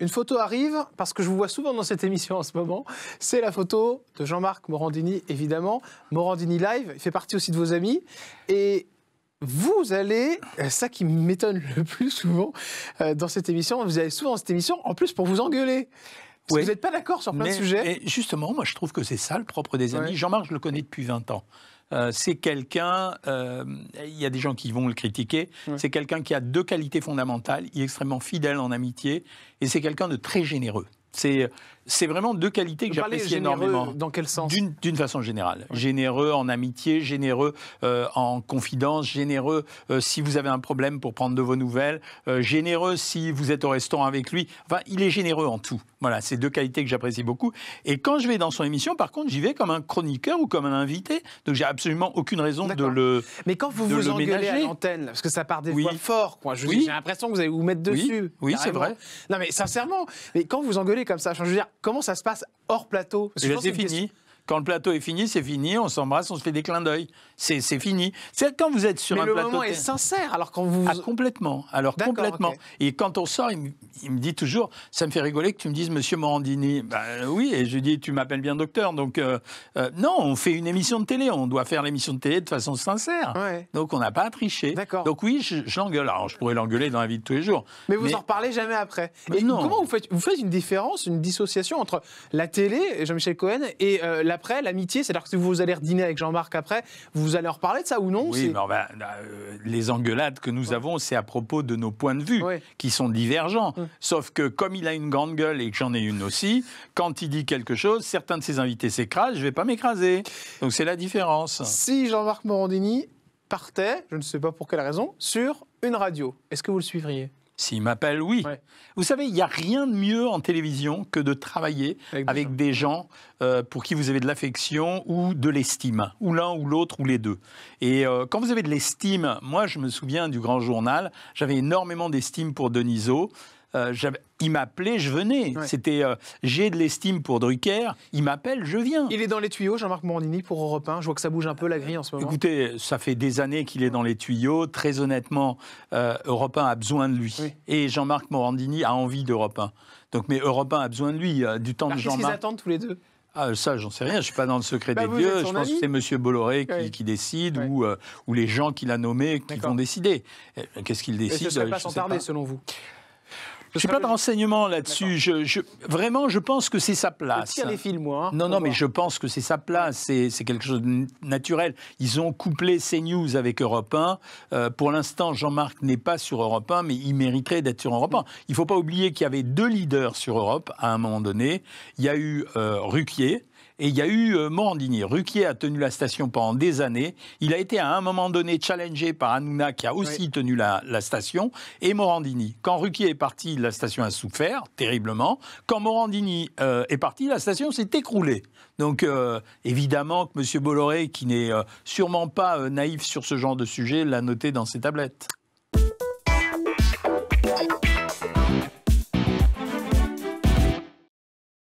Une photo arrive, parce que je vous vois souvent dans cette émission en ce moment, c'est la photo de Jean-Marc Morandini, évidemment. Morandini Live, il fait partie aussi de vos amis. Et vous allez, euh, ça qui m'étonne le plus souvent euh, dans cette émission, vous allez souvent dans cette émission, en plus pour vous engueuler. Vous n'êtes pas d'accord sur plein de sujets et Justement, moi je trouve que c'est ça le propre des amis. Jean-Marc, je le connais depuis 20 ans. Euh, c'est quelqu'un, euh, il y a des gens qui vont le critiquer, c'est quelqu'un qui a deux qualités fondamentales, il est extrêmement fidèle en amitié et c'est quelqu'un de très généreux. C'est c'est vraiment deux qualités que j'apprécie énormément. Dans quel sens D'une façon générale. Généreux en amitié, généreux euh, en confidence, généreux euh, si vous avez un problème pour prendre de vos nouvelles, euh, généreux si vous êtes au restaurant avec lui. Enfin, il est généreux en tout. Voilà, c'est deux qualités que j'apprécie beaucoup. Et quand je vais dans son émission, par contre, j'y vais comme un chroniqueur ou comme un invité. Donc, j'ai absolument aucune raison de le. Mais quand vous vous engueulez à l'antenne, parce que ça part des oui. fois fort, quoi. j'ai l'impression que vous allez vous mettre dessus. Oui, c'est vrai. Non, mais sincèrement, mais quand vous engueulez comme ça, je veux dire, Comment ça se passe hors plateau C'est fini. Quand le plateau est fini, c'est fini, on s'embrasse, on se fait des clins d'œil. C'est fini. C'est quand vous êtes sur un le plateau. Le moment est sincère, alors qu'on vous. Ah, complètement. Alors complètement. Et quand on sort, il me, dit toujours ça me fait rigoler que tu me dises Monsieur Morandini. Bah, euh, oui, et je dis tu m'appelles bien docteur. Donc euh, euh, non, on fait une émission de télé, on doit faire l'émission de télé de façon sincère. Donc on n'a pas à tricher. Donc oui, je, l'engueule. Alors je pourrais l'engueuler dans la vie de tous les jours. Mais vous en reparlez jamais après. et non. comment vous faites Vous faites une différence, une dissociation entre la télé, Jean-Michel Cohen, et la après, l'amitié, c'est-à-dire que si vous allez redîner avec Jean-Marc après, vous allez en reparler de ça ou non Oui, mais euh, les engueulades que nous avons, c'est à propos de nos points de vue, qui sont divergents. Sauf que comme il a une grande gueule et que j'en ai une aussi, quand il dit quelque chose, certains de ses invités s'écrasent, je ne vais pas m'écraser. Donc c'est la différence. Si Jean-Marc Morandini partait, je ne sais pas pour quelle raison, sur une radio, est-ce que vous le suivriez s'il m'appelle, oui. Vous savez, il n'y a rien de mieux en télévision que de travailler avec, des gens euh, pour qui vous avez de l'affection ou de l'estime, ou l'un ou l'autre ou les deux. Et euh, quand vous avez de l'estime, moi je me souviens du grand journal, j'avais énormément d'estime pour Denisot. Euh, il m'appelait, je venais. C'était euh, j'ai de l'estime pour Drucker, il m'appelle, je viens. Il est dans les tuyaux, Jean-Marc Morandini, pour Europe 1. Je vois que ça bouge un peu la grille en ce moment. Écoutez, ça fait des années qu'il est dans les tuyaux. Très honnêtement, euh, Europe 1 a besoin de lui. Et Jean-Marc Morandini a envie d'Europe 1. Donc, mais Europe 1 a besoin de lui, du temps de Jean-Marc. Qu'est-ce qu'ils attendent tous les deux ah, ça, j'en sais rien, je ne suis pas dans le secret bah, des dieux. Je pense que c'est M. Bolloré qui, décide ou, les gens qu'il a nommés qui vont décider. Qu'est-ce qu'il décide Et ne pas tarder, selon vous je n'ai pas de renseignements là-dessus. vraiment, je pense que c'est sa place. les hein. fils, moi. Hein, non, non, mais je pense que c'est sa place. C'est quelque chose de naturel. Ils ont couplé CNews avec Europe 1. Euh, pour l'instant, Jean-Marc n'est pas sur Europe 1, mais il mériterait d'être sur Europe 1. Il ne faut pas oublier qu'il y avait deux leaders sur Europe à un moment donné. Il y a eu euh, Ruquier et il y a eu euh, Morandini. Ruquier a tenu la station pendant des années. Il a été à un moment donné challengé par Hanouna, qui a aussi tenu la, station, et Morandini. Quand Ruquier est parti, la station a souffert terriblement. Quand Morandini euh, est parti, la station s'est écroulée. Donc euh, évidemment que M. Bolloré, qui n'est sûrement pas naïf sur ce genre de sujet, l'a noté dans ses tablettes.